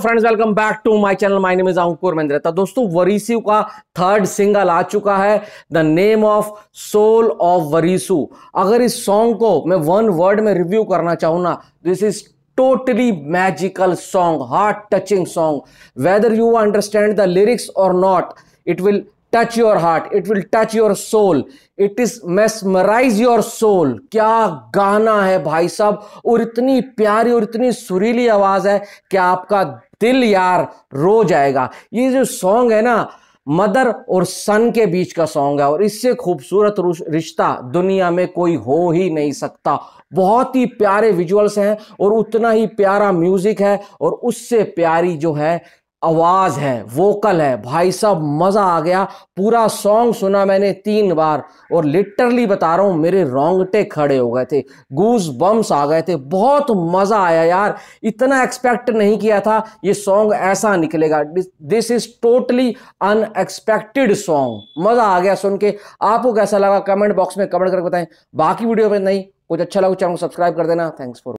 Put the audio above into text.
friends welcome back to my channel my name is Ankur Mahindreta दोस्तों वरीसू का third single आ चुका है the name of soul of Varisu अगर इस सॉन्ग को मैं वन वर्ड में रिव्यू करना चाहूँ ना this is totally magical song heart touching song whether you understand the lyrics और not it will touch your heart it will touch your soul it is mesmerize your soul क्या गाना है भाई साहब और इतनी प्यारी और इतनी सुरीली आवाज है कि आपका दिल यार रो जाएगा ये जो सॉन्ग है ना मदर और सन के बीच का सॉन्ग है और इससे खूबसूरत रिश्ता दुनिया में कोई हो ही नहीं सकता बहुत ही प्यारे विजुअल्स हैं और उतना ही प्यारा म्यूजिक है और उससे प्यारी जो है आवाज़ है वोकल है भाई साहब मज़ा आ गया पूरा सॉन्ग सुना मैंने तीन बार और लिटरली बता रहा हूँ मेरे रोंगटे खड़े हो गए थे गूज बम्स आ गए थे बहुत मज़ा आया यार इतना एक्सपेक्ट नहीं किया था ये सॉन्ग ऐसा निकलेगा this is totally unexpected song मज़ा आ गया सुन के आपको कैसा लगा कमेंट बॉक्स में कमेंट करके बताएं बाकी वीडियो में नहीं कुछ अच्छा लगा तो चैनल को सब्सक्राइब कर देना थैंक्स फॉर